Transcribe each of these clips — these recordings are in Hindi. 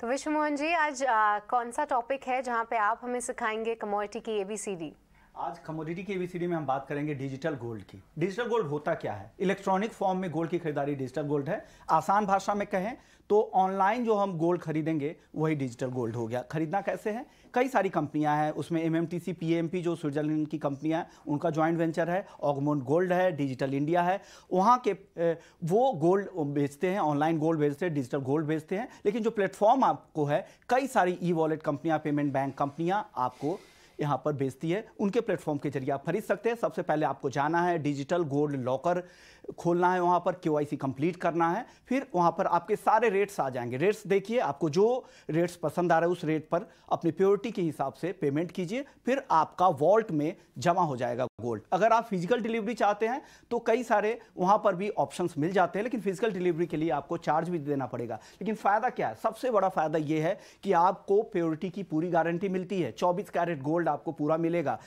तो विश्व मोहन जी आज आ, कौन सा टॉपिक है जहाँ पे आप हमें सिखाएंगे कमोडिटी की एबीसीडी आज कमोडिटी की एबीसीडी में हम बात करेंगे डिजिटल गोल्ड की डिजिटल गोल्ड होता क्या है इलेक्ट्रॉनिक फॉर्म में गोल्ड की खरीदारी डिजिटल गोल्ड है आसान भाषा में कहें तो ऑनलाइन जो हम गोल्ड खरीदेंगे वही डिजिटल गोल्ड हो गया खरीदना कैसे है कई सारी कंपनियां हैं उसमें एम एम टी जो स्विट्जरलैंड की कंपनियां हैं उनका ज्वाइंट वेंचर है ऑगमोन गोल्ड है डिजिटल इंडिया है वहाँ के वो गोल्ड बेचते हैं ऑनलाइन गोल्ड बेचते हैं डिजिटल गोल्ड बेचते हैं लेकिन जो प्लेटफॉर्म आपको है कई सारी ई वॉलेट कंपनियाँ पेमेंट बैंक कंपनियाँ आपको यहाँ पर भेजती है उनके प्लेटफॉर्म के जरिए आप खरीद सकते हैं सबसे पहले आपको जाना है डिजिटल गोल्ड लॉकर खोलना है वहाँ पर के कंप्लीट करना है फिर वहाँ पर आपके सारे रेट्स आ जाएंगे रेट्स देखिए आपको जो रेट्स पसंद आ रहे हैं उस रेट पर अपनी प्योरिटी के हिसाब से पेमेंट कीजिए फिर आपका वॉल्ट में जमा हो जाएगा गोल्ड अगर आप फिजिकल डिलीवरी चाहते हैं तो कई सारे वहां पर भी ऑप्शंस मिल जाते हैं लेकिन फिजिकल डिलीवरी के लिए आपको चार्ज भी देना पड़ेगा लेकिन फ़ायदा क्या है सबसे बड़ा फ़ायदा यह है कि आपको प्योरिटी की पूरी गारंटी मिलती है चौबीस कैरेट गोल्ड आपको पूरा मिलेगा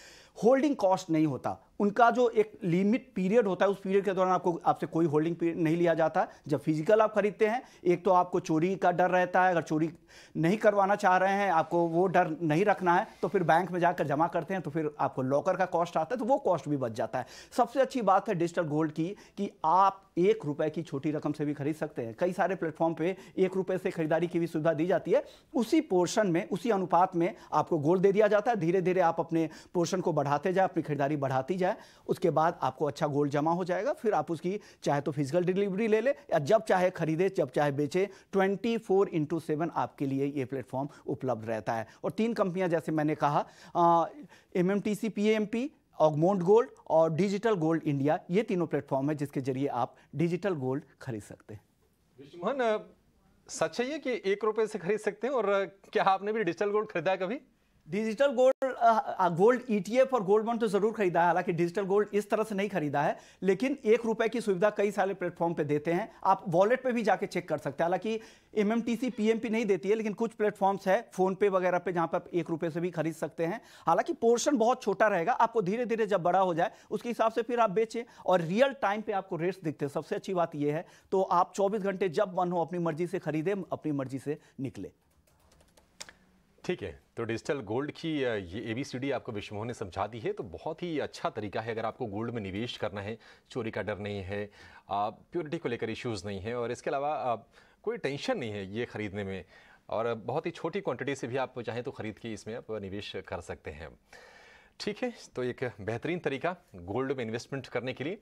होल्डिंग कॉस्ट नहीं होता उनका जो एक लिमिट पीरियड होता है उस पीरियड के दौरान आपको आपसे कोई होल्डिंग नहीं लिया जाता जब फिजिकल आप खरीदते हैं एक तो आपको चोरी का डर रहता है अगर चोरी नहीं करवाना चाह रहे हैं आपको वो डर नहीं रखना है तो फिर बैंक में जाकर जमा करते हैं तो फिर आपको लॉकर का कॉस्ट आता है तो वो कॉस्ट भी बच जाता है सबसे अच्छी बात है डिजिटल गोल्ड की कि आप एक रुपए की छोटी रकम से भी खरीद सकते हैं कई सारे प्लेटफॉर्म पे एक रुपए से खरीदारी की भी सुविधा दी जाती है उसी पोर्शन में उसी अनुपात में आपको गोल्ड दे दिया जाता है धीरे धीरे आप अपने पोर्शन को बढ़ाते जाए अपनी खरीदारी बढ़ाती जाए उसके बाद आपको अच्छा गोल्ड जमा हो जाएगा फिर आप उसकी चाहे तो फिजिकल डिलीवरी ले ले या जब चाहे खरीदे जब चाहे बेचे ट्वेंटी फोर इंटू सेवन आपके लिए ये प्लेटफॉर्म उपलब्ध रहता है और तीन कंपनियां जैसे मैंने कहा M M T C P M P Augmont gold और डिजिटल गोल्ड इंडिया ये तीनों प्लेटफॉर्म है जिसके जरिए आप डिजिटल गोल्ड खरीद सकते हैं सच है ये कि एक रुपए से खरीद सकते हैं और क्या आपने भी डिजिटल गोल्ड खरीदा है कभी digital gold gold ETF e और गोल्ड बॉन्ड तो जरूर खरीदा है हालांकि डिजिटल गोल्ड इस तरह से नहीं खरीदा है लेकिन एक रुपए की सुविधा कई सारे प्लेटफॉर्म पे देते हैं आप वॉलेट पे भी जाके चेक कर सकते हैं हालांकि एमएमटीसी पीएमपी नहीं देती है लेकिन कुछ प्लेटफॉर्म्स है फोन पे वगैरह पे जहां पर आप एक रुपये से भी खरीद सकते हैं हालांकि पोर्शन बहुत छोटा रहेगा आपको धीरे धीरे जब बड़ा हो जाए उसके हिसाब से फिर आप बेचें और रियल टाइम पे आपको रेट्स दिखते हैं सबसे अच्छी बात यह है तो आप चौबीस घंटे जब मन हो अपनी मर्जी से खरीदें अपनी मर्जी से निकले ठीक है तो डिजिटल गोल्ड की ये एबीसीडी आपको विश्वमोहन ने समझा दी है तो बहुत ही अच्छा तरीका है अगर आपको गोल्ड में निवेश करना है चोरी का डर नहीं है प्योरिटी को लेकर इश्यूज़ नहीं है और इसके अलावा कोई टेंशन नहीं है ये ख़रीदने में और बहुत ही छोटी क्वांटिटी से भी आप चाहें तो ख़रीद के इसमें आप निवेश कर सकते हैं ठीक है तो एक बेहतरीन तरीका गोल्ड में इन्वेस्टमेंट करने के लिए